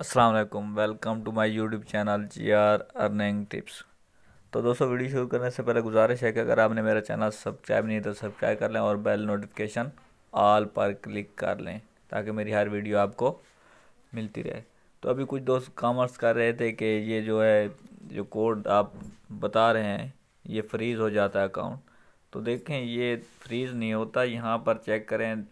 अस्सलाम वालेकुम welcome to my YouTube channel G R earning tips तो दोस्तों वीडियो शुरू करने से पहले गुजारिश है कि अगर आपने मेरा चैनल सब्सक्राइब नहीं तो सब्सक्राइब कर लें और बेल नोटिफिकेशन ऑल पर क्लिक कर लें ताकि मेरी हर वीडियो आपको मिलती रहे तो अभी कुछ दोस्त कॉमर्स कर रहे थे कि ये जो है जो कोड आप बता रहे हैं ये फ्रीज़ हो जाता है अकाउंट तो देखें ये फ्रीज़ नहीं होता यहाँ पर चेक करें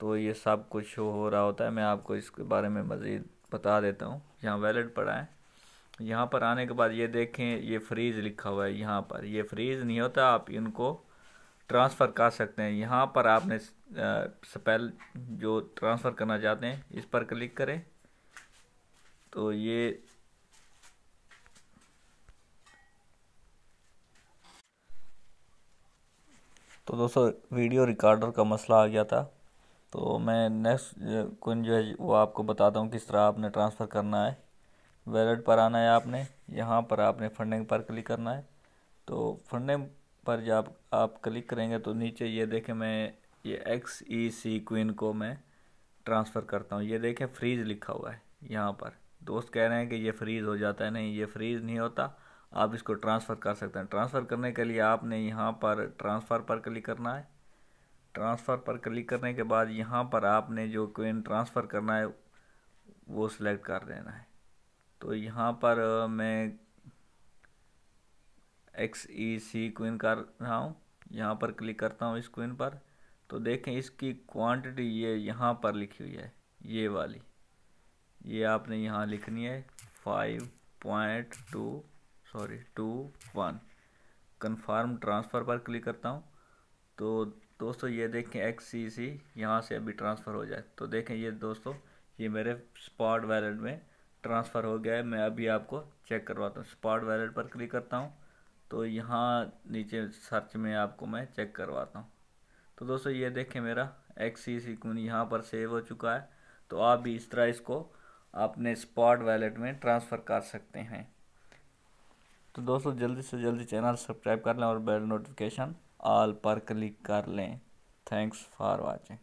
तो ये सब कुछ हो रहा होता है मैं आपको इसके बारे में मज़ीद बता देता हूँ यहाँ वैलेट पड़ा है यहाँ पर आने के बाद ये देखें ये फ्रीज लिखा हुआ है यहाँ पर ये फ्रीज नहीं होता आप इनको ट्रांसफ़र कर सकते हैं यहाँ पर आपने स्पेल जो ट्रांसफ़र करना चाहते हैं इस पर क्लिक करें तो ये तो दोस्तों वीडियो रिकॉर्डर का मसला आ गया था तो मैं नेक्स्ट कोइन जो है वो आपको बताता हूँ किस तरह आपने ट्रांसफ़र करना है वैलेट पर आना है आपने यहाँ पर आपने फंडिंग पर क्लिक करना है तो फंडिंग पर जब आप, आप क्लिक करेंगे तो नीचे ये देखें मैं ये एक्स ई सी क्वीन को मैं ट्रांसफ़र करता हूँ ये देखें फ्रीज लिखा हुआ है यहाँ पर दोस्त कह रहे हैं कि ये फ्रीज़ हो जाता है नहीं ये फ्रीज़ नहीं होता आप इसको ट्रांसफ़र कर सकते हैं ट्रांसफ़र करने के लिए आपने यहाँ पर ट्रांसफ़र पर क्लिक करना है ट्रांसफ़र पर क्लिक करने के बाद यहाँ पर आपने जो कोइन ट्रांसफ़र करना है वो सिलेक्ट कर देना है तो यहाँ पर मैं एक्स ई सी कोइन कर रहा हूँ यहाँ पर क्लिक करता हूँ इस कोइन पर तो देखें इसकी क्वांटिटी ये यहाँ पर लिखी हुई है ये वाली ये आपने यहाँ लिखनी है five point two sorry two one confirm transfer पर क्लिक करता हूँ तो दोस्तों ये देखें एक्स सी सी यहाँ से अभी ट्रांसफ़र हो जाए तो देखें ये दोस्तों ये मेरे स्पॉट वैलेट में ट्रांसफ़र हो गया है मैं अभी आपको चेक करवाता हूँ स्पॉट वैलेट पर क्लिक करता हूँ तो यहाँ नीचे सर्च में आपको मैं चेक करवाता हूँ तो दोस्तों ये देखें मेरा एक्स सी सी कून यहाँ पर सेव हो चुका है तो आप भी इस तरह इसको अपने स्पॉट वैलेट में ट्रांसफ़र कर सकते हैं तो दोस्तों जल्दी से जल्दी चैनल सब्सक्राइब कर लें और बेल नोटिफिकेशन ऑल पर क्लिक कर लें थैंक्स फॉर वाचिंग